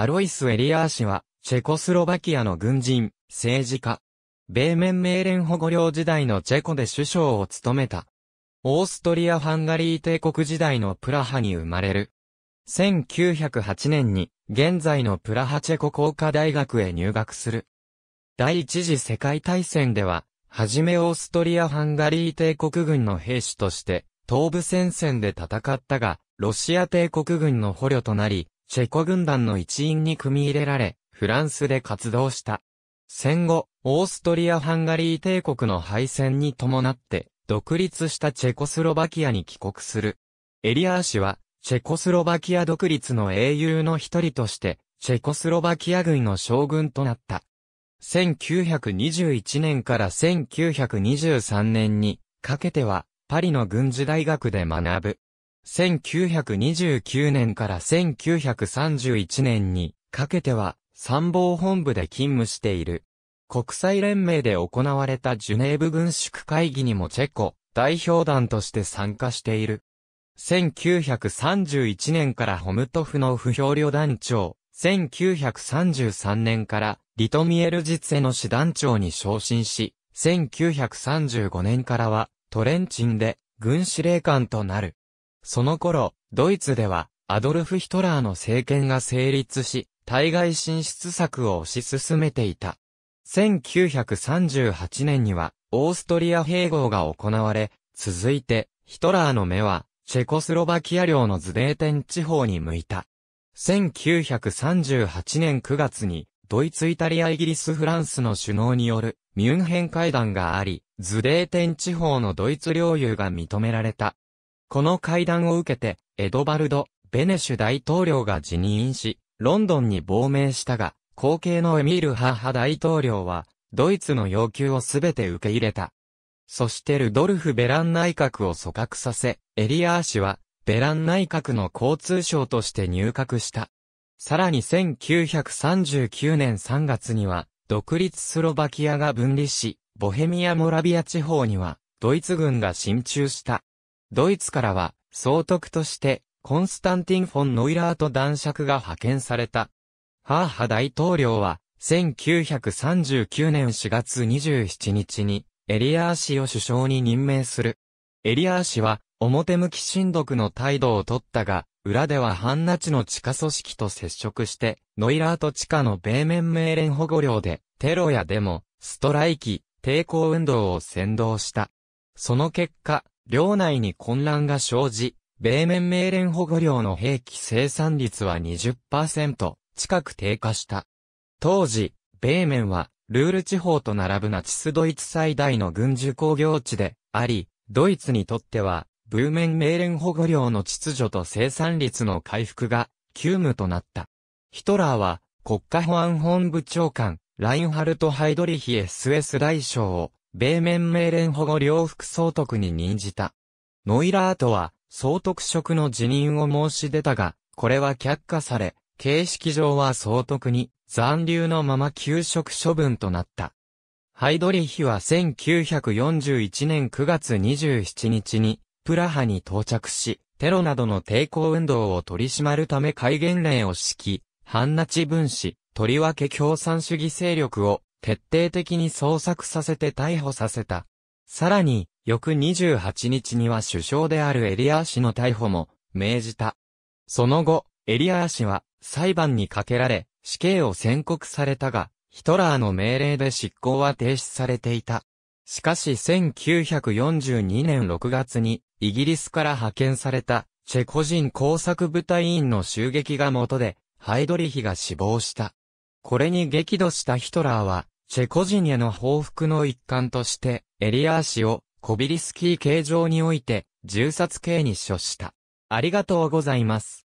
アロイス・エリアー氏は、チェコスロバキアの軍人、政治家。米面命令保護領時代のチェコで首相を務めた。オーストリア・ハンガリー帝国時代のプラハに生まれる。1908年に、現在のプラハチェコ工科大学へ入学する。第一次世界大戦では、はじめオーストリア・ハンガリー帝国軍の兵士として、東部戦線で戦ったが、ロシア帝国軍の捕虜となり、チェコ軍団の一員に組み入れられ、フランスで活動した。戦後、オーストリア・ハンガリー帝国の敗戦に伴って、独立したチェコスロバキアに帰国する。エリアー氏は、チェコスロバキア独立の英雄の一人として、チェコスロバキア軍の将軍となった。1921年から1923年にかけては、パリの軍事大学で学ぶ。1929年から1931年にかけては参謀本部で勤務している。国際連盟で行われたジュネーブ軍縮会議にもチェコ代表団として参加している。1931年からホムトフの不評旅団長、1933年からリトミエルジツェの師団長に昇進し、1935年からはトレンチンで軍司令官となる。その頃、ドイツでは、アドルフ・ヒトラーの政権が成立し、対外進出策を推し進めていた。1938年には、オーストリア併合が行われ、続いて、ヒトラーの目は、チェコスロバキア領のズデーテン地方に向いた。1938年9月に、ドイツ、イタリア、イギリス、フランスの首脳によるミュンヘン会談があり、ズデーテン地方のドイツ領有が認められた。この会談を受けて、エドバルド・ベネシュ大統領が辞任し、ロンドンに亡命したが、後継のエミール・ハーハ大統領は、ドイツの要求をすべて受け入れた。そしてルドルフ・ベラン内閣を組閣させ、エリアー氏は、ベラン内閣の交通省として入閣した。さらに1939年3月には、独立スロバキアが分離し、ボヘミア・モラビア地方には、ドイツ軍が進駐した。ドイツからは、総督として、コンスタンティン・フォン・ノイラーと男爵が派遣された。ハーハ大統領は、1939年4月27日に、エリアー氏を首相に任命する。エリアー氏は、表向き親族の態度を取ったが、裏では反ナチの地下組織と接触して、ノイラーと地下の米面命令保護領で、テロやデモ、ストライキ、抵抗運動を先導した。その結果、領内に混乱が生じ、米面命令保護領の兵器生産率は20%近く低下した。当時、米面は、ルール地方と並ぶナチスドイツ最大の軍需工業地であり、ドイツにとっては、ブーメン命令。保護領の秩序と生産率の回復が急務となった。ヒトラーは国家保安本部長官、ラインハルト・ハイドリヒ SS 大将を米面命連保護両副総督に任じた。ノイラートは、総督職の辞任を申し出たが、これは却下され、形式上は総督に残留のまま休職処分となった。ハイドリヒは1941年9月27日にプラハに到着し、テロなどの抵抗運動を取り締まるため戒厳令を敷き、反ナチ分子、とりわけ共産主義勢力を徹底的に捜索させて逮捕させた。さらに、翌28日には首相であるエリアー氏の逮捕も命じた。その後、エリアー氏は裁判にかけられ、死刑を宣告されたが、ヒトラーの命令で執行は停止されていた。しかし1942年6月に、イギリスから派遣された、チェコ人工作部隊員の襲撃が元で、ハイドリヒが死亡した。これに激怒したヒトラーは、チェコ人への報復の一環として、エリアー氏を、コビリスキー形状において、銃殺刑に処した。ありがとうございます。